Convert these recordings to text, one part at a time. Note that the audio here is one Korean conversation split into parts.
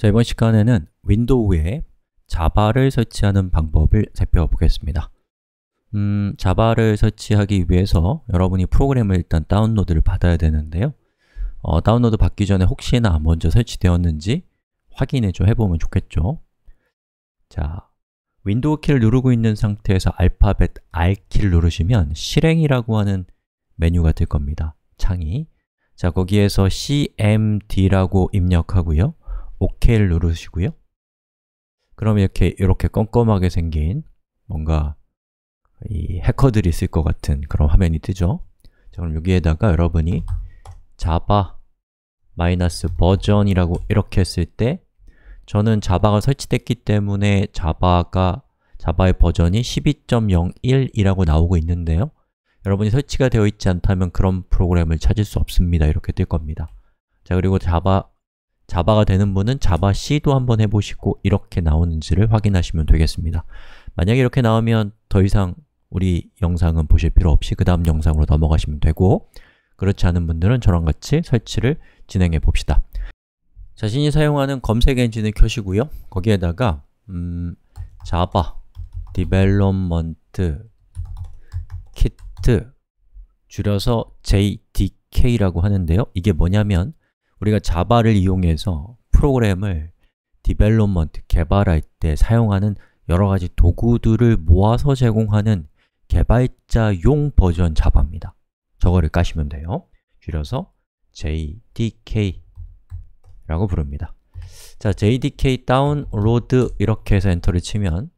자, 이번 시간에는 윈도우에 자바를 설치하는 방법을 살펴보겠습니다. 음, 자바를 설치하기 위해서 여러분이 프로그램을 일단 다운로드를 받아야 되는데요. 어, 다운로드 받기 전에 혹시나 먼저 설치되었는지 확인해 좀 해보면 좋겠죠. 자, 윈도우 키를 누르고 있는 상태에서 알파벳 R 키를 누르시면 실행이라고 하는 메뉴가 될 겁니다. 창이. 자, 거기에서 cmd라고 입력하고요. OK를 누르시고요 그럼 이렇게 이렇게 껌껌하게 생긴 뭔가 이 해커들이 있을 것 같은 그런 화면이 뜨죠 자, 그럼 여기에다가 여러분이 자바 마이너스 버전이라고 이렇게 했을 때 저는 자바가 설치됐기 때문에 자바가 자바의 버전이 12.01이라고 나오고 있는데요 여러분이 설치가 되어 있지 않다면 그런 프로그램을 찾을 수 없습니다 이렇게 뜰 겁니다 자 그리고 자바 자바가 되는 분은 자바 C도 한번 해보시고 이렇게 나오는지를 확인하시면 되겠습니다. 만약에 이렇게 나오면 더 이상 우리 영상은 보실 필요 없이 그 다음 영상으로 넘어가시면 되고 그렇지 않은 분들은 저랑 같이 설치를 진행해 봅시다. 자신이 사용하는 검색 엔진을 켜시고요. 거기에다가 음, 자바 디벨롭먼트 키트 줄여서 JDK라고 하는데요. 이게 뭐냐면 우리가 자바를 이용해서 프로그램을 디벨롭먼트, 개발할 때 사용하는 여러 가지 도구들을 모아서 제공하는 개발자용 버전 자바입니다. 저거를 까시면 돼요. 줄여서 JDK라고 부릅니다. 자, JDK 다운로드 이렇게 해서 엔터를 치면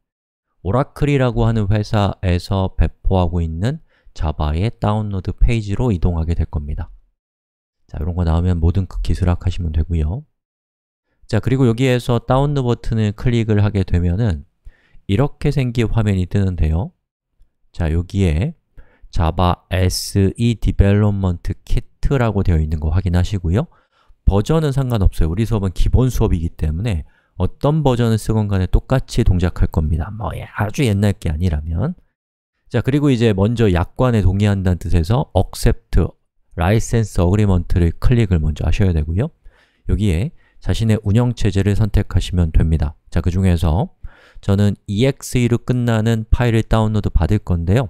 오라클이라고 하는 회사에서 배포하고 있는 자바의 다운로드 페이지로 이동하게 될 겁니다. 자, 이런 거 나오면 모든 쿠키 수락하시면 되고요. 자, 그리고 여기에서 다운로드 버튼을 클릭을 하게 되면은 이렇게 생긴 화면이 뜨는데요. 자, 여기에 자바 SE Development Kit라고 되어 있는 거 확인하시고요. 버전은 상관없어요. 우리 수업은 기본 수업이기 때문에 어떤 버전을 쓰건 간에 똑같이 동작할 겁니다. 뭐 아주 옛날 게 아니라면 자, 그리고 이제 먼저 약관에 동의한다는 뜻에서 accept 라이센스 어그리먼트를 클릭을 먼저 하셔야 되고요 여기에 자신의 운영체제를 선택하시면 됩니다 자, 그 중에서 저는 exe로 끝나는 파일을 다운로드 받을 건데요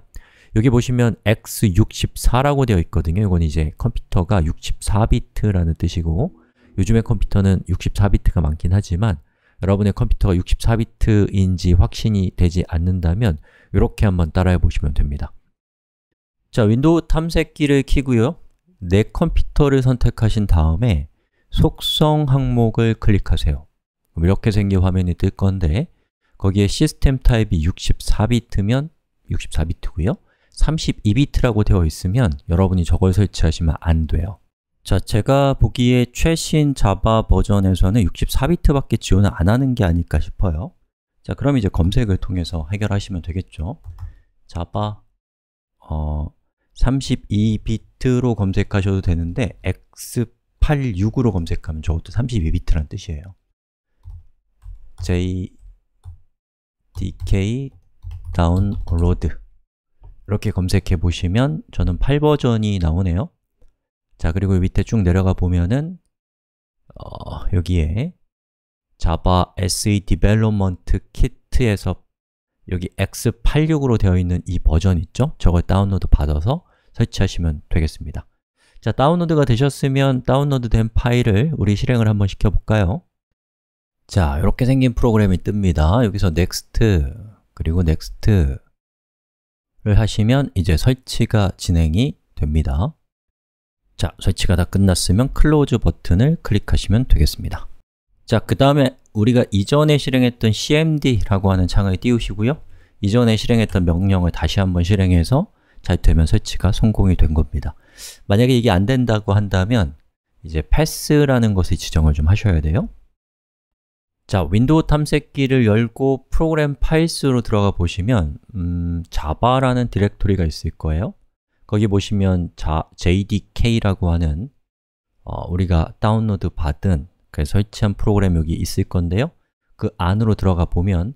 여기 보시면 x64라고 되어 있거든요 이건 이제 컴퓨터가 64비트라는 뜻이고 요즘의 컴퓨터는 64비트가 많긴 하지만 여러분의 컴퓨터가 64비트인지 확신이 되지 않는다면 이렇게 한번 따라해 보시면 됩니다 자, 윈도우 탐색기를 키고요 내 컴퓨터를 선택하신 다음에 속성 항목을 클릭하세요. 이렇게 생긴 화면이 뜰 건데 거기에 시스템 타입이 64비트면 64비트고요. 32비트라고 되어 있으면 여러분이 저걸 설치하시면 안 돼요. 자, 제가 보기에 최신 자바 버전에서는 64비트밖에 지원을 안 하는 게 아닐까 싶어요. 자, 그럼 이제 검색을 통해서 해결하시면 되겠죠. 자바 어, 32비트 32비트로 검색하셔도 되는데 x86으로 검색하면 저것도 32비트란 뜻이에요 jdk download 이렇게 검색해 보시면 저는 8버전이 나오네요 자, 그리고 밑에 쭉 내려가 보면은 어, 여기에 Java SE Development Kit에서 여기 x86으로 되어 있는 이 버전 있죠? 저걸 다운로드 받아서 설치하시면 되겠습니다 자, 다운로드가 되셨으면 다운로드 된 파일을 우리 실행을 한번 시켜볼까요? 자, 이렇게 생긴 프로그램이 뜹니다 여기서 next 그리고 next 를 하시면 이제 설치가 진행이 됩니다 자, 설치가 다 끝났으면 close 버튼을 클릭하시면 되겠습니다 자, 그 다음에 우리가 이전에 실행했던 cmd라고 하는 창을 띄우시고요 이전에 실행했던 명령을 다시 한번 실행해서 잘 되면 설치가 성공이 된 겁니다. 만약에 이게 안 된다고 한다면 이제 패스라는 것을 지정을 좀 하셔야 돼요. 자, 윈도우 탐색기를 열고 프로그램 파일스로 들어가 보시면 음, 자바라는 디렉토리가 있을 거예요. 거기 보시면 자, jdk라고 하는 어, 우리가 다운로드 받은 그 설치한 프로그램 여기 있을 건데요. 그 안으로 들어가 보면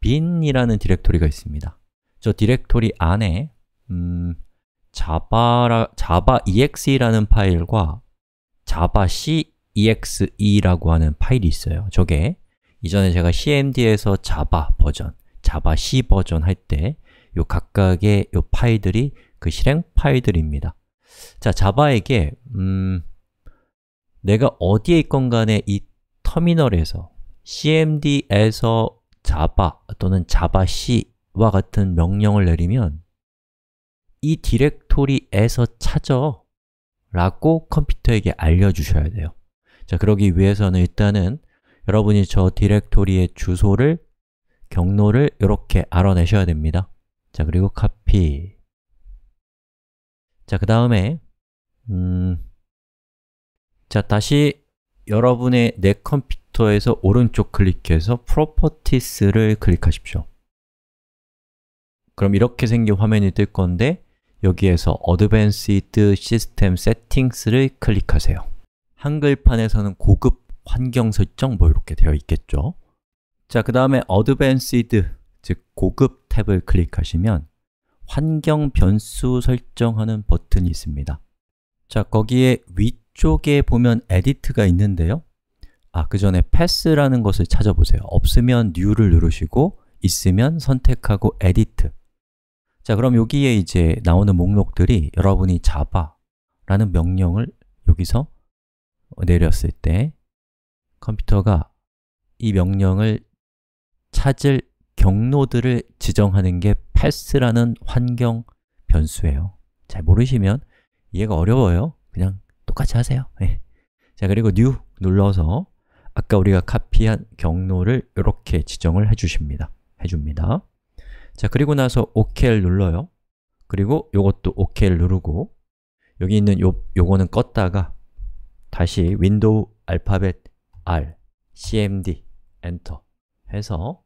bin이라는 디렉토리가 있습니다. 저 디렉토리 안에 음, 자바 자바 ex라는 파일과 자바 c exe라고 하는 파일이 있어요. 저게 이전에 제가 cmd에서 자바 버전, 자바 c 버전 할때요 각각의 요 파일들이 그 실행 파일들입니다. 자, 자바에게 음, 내가 어디에 있건 간에 이 터미널에서 cmd에서 자바 또는 자바 c와 같은 명령을 내리면 이 디렉토리에서 찾아 라고 컴퓨터에게 알려주셔야 돼요 자, 그러기 위해서는 일단은 여러분이 저 디렉토리의 주소를, 경로를 이렇게 알아내셔야 됩니다 자, 그리고 카피 자, 그 다음에 음, 자, 다시 여러분의 내 컴퓨터에서 오른쪽 클릭해서 프로퍼티스를 클릭하십시오 그럼 이렇게 생긴 화면이 뜰 건데 여기에서 Advanced System Settings를 클릭하세요. 한글판에서는 고급 환경 설정 뭐 이렇게 되어 있겠죠? 자, 그 다음에 Advanced, 즉 고급 탭을 클릭하시면 환경 변수 설정하는 버튼이 있습니다. 자, 거기에 위쪽에 보면 Edit가 있는데요. 아, 그 전에 Pass라는 것을 찾아보세요. 없으면 New를 누르시고 있으면 선택하고 Edit 자, 그럼 여기에 이제 나오는 목록들이 여러분이 java라는 명령을 여기서 내렸을 때 컴퓨터가 이 명령을 찾을 경로들을 지정하는 게 pass라는 환경 변수예요 잘 모르시면 이해가 어려워요 그냥 똑같이 하세요 네. 자 그리고 new 눌러서 아까 우리가 카피한 경로를 이렇게 지정을 해주십니다 해줍니다 자, 그리고 나서 OK를 눌러요. 그리고 이것도 OK를 누르고 여기 있는 요, 요거는 껐다가 다시 윈도우 알파벳 R, CMD, 엔터 해서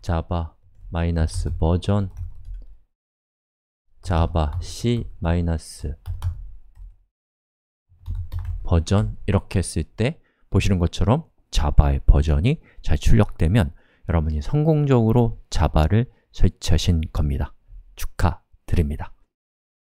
자 a 마이너스 버전 자바 C 마이너스 버전 이렇게 했을 때 보시는 것처럼 자바의 버전이 잘 출력되면 여러분이 성공적으로 자바를 설치하신 겁니다. 축하드립니다.